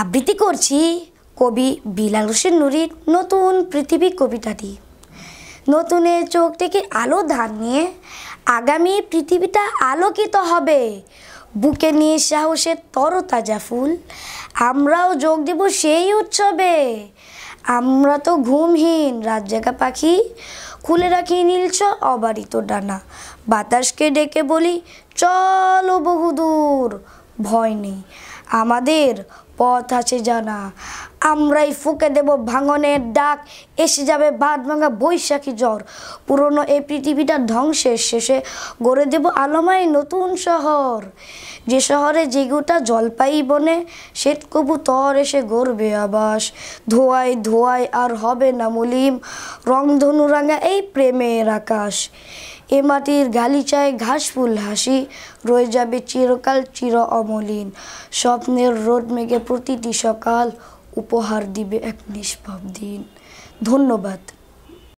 আবৃত্তি করছি কবি বিলাল হোসেন নুরির নতুন পৃথিবী কবিতাটি নতুনের চোখ থেকে আলো ধার নিয়ে আগামী পৃথিবীটা আলোকিত হবে বুকে নিয়ে সাহসের তরতাজা ফুল আমরাও যোগ দেব সেই উৎসবে আমরা তো ঘুমহীন রাত জায়গা পাখি খুলে রাখি নীলচ অবারিত ডানা বাতাসকে ডেকে বলি চলো বহুদূর ভয় নেই আমাদের পথ আছে জানা আমরাই ফুকে দেব ভাঙনের ডাক এসে যাবে বাদ ভাঙা বৈশাখী জ্বর পুরনো এই পৃথিবীটা ধ্বংসের শেষে গড়ে দেব আলমায় নতুন শহর যে শহরে জেগুটা জলপাই বনে শ্বেত তর এসে গড়বে আবাস ধোয়ায় ধোয়ায় আর হবে না মলিম ধনু রাঙা এই প্রেমের আকাশ এ মাটির গালিচায় ঘাস ফুল হাসি রয়ে যাবে চিরকাল চির অমলিন স্বপ্নের রোদ মেঘে প্রতিটি সকাল উপহার দিবে এক নিষ্পাব দিন ধন্যবাদ